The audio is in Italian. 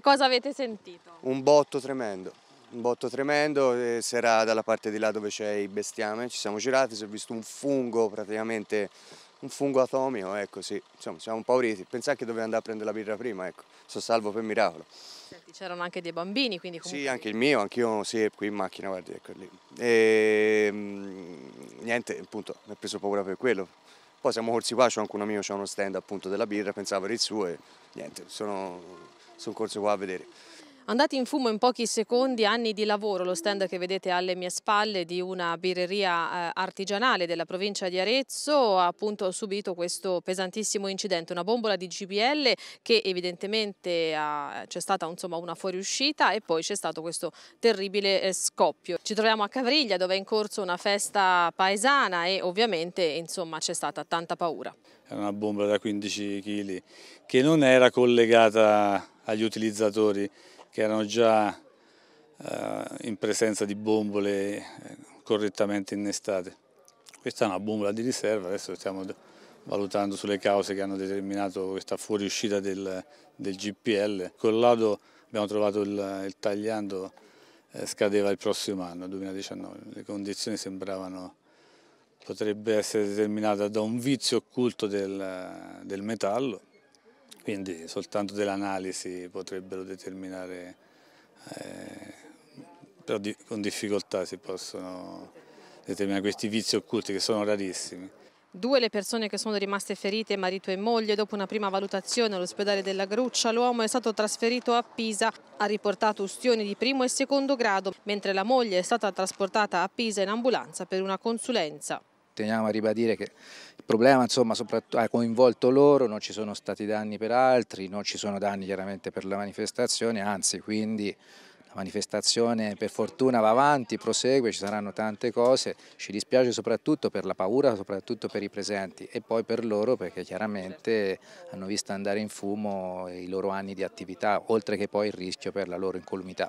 Che cosa avete sentito? Un botto tremendo, un botto tremendo, si era dalla parte di là dove c'è il bestiame, ci siamo girati, si è visto un fungo praticamente, un fungo atomico, ecco sì, insomma siamo impauriti, pensate che dovevo andare a prendere la birra prima, ecco, sono salvo per miracolo. Senti, c'erano anche dei bambini, quindi comunque... Sì, anche il mio, anch'io, sì, qui in macchina, guardi, ecco lì. E ehm, niente, appunto, mi ha preso paura per quello. Poi siamo corsi qua, c'è anche un amico, c'è uno stand appunto della birra, pensavo era il suo e niente, sono sono corso qua a vedere. Andati in fumo in pochi secondi, anni di lavoro, lo stand che vedete alle mie spalle di una birreria eh, artigianale della provincia di Arezzo ha appunto subito questo pesantissimo incidente, una bombola di GBL che evidentemente c'è stata insomma, una fuoriuscita e poi c'è stato questo terribile eh, scoppio. Ci troviamo a Cavriglia dove è in corso una festa paesana e ovviamente c'è stata tanta paura. Era una bombola da 15 kg che non era collegata agli utilizzatori che erano già eh, in presenza di bombole eh, correttamente innestate. Questa è una bombola di riserva, adesso stiamo valutando sulle cause che hanno determinato questa fuoriuscita del, del GPL. Col lato abbiamo trovato il, il tagliando eh, scadeva il prossimo anno, 2019. Le condizioni sembravano potrebbe essere determinata da un vizio occulto del, del metallo quindi soltanto delle analisi potrebbero determinare, eh, però di, con difficoltà si possono determinare questi vizi occulti che sono rarissimi. Due le persone che sono rimaste ferite, marito e moglie, dopo una prima valutazione all'ospedale della Gruccia, l'uomo è stato trasferito a Pisa, ha riportato ustioni di primo e secondo grado, mentre la moglie è stata trasportata a Pisa in ambulanza per una consulenza teniamo a ribadire che il problema insomma, ha coinvolto loro, non ci sono stati danni per altri, non ci sono danni chiaramente per la manifestazione, anzi quindi la manifestazione per fortuna va avanti, prosegue, ci saranno tante cose, ci dispiace soprattutto per la paura, soprattutto per i presenti e poi per loro perché chiaramente hanno visto andare in fumo i loro anni di attività, oltre che poi il rischio per la loro incolumità.